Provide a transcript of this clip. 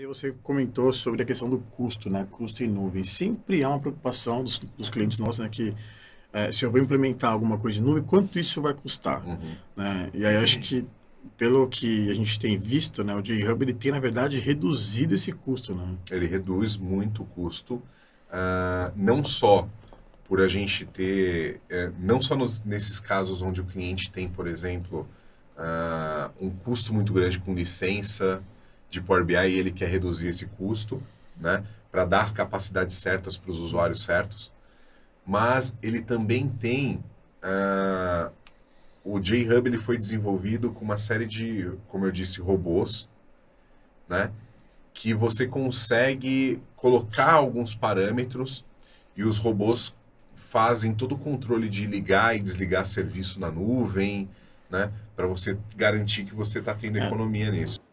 E você comentou sobre a questão do custo, né? Custo em nuvem. Sempre há uma preocupação dos, dos clientes nossos, né? Que é, se eu vou implementar alguma coisa em nuvem, quanto isso vai custar? Uhum. Né? E aí acho que pelo que a gente tem visto, né, o J-Hub ele tem, na verdade, reduzido esse custo. Né? Ele reduz muito o custo, uh, não só por a gente ter, é, não só nos, nesses casos onde o cliente tem, por exemplo, uh, um custo muito grande com licença, de Power BI e ele quer reduzir esse custo, né? Para dar as capacidades certas para os usuários certos. Mas ele também tem... Uh, o J-Hub ele foi desenvolvido com uma série de, como eu disse, robôs, né? Que você consegue colocar alguns parâmetros e os robôs fazem todo o controle de ligar e desligar serviço na nuvem, né? Para você garantir que você está tendo é. economia nisso.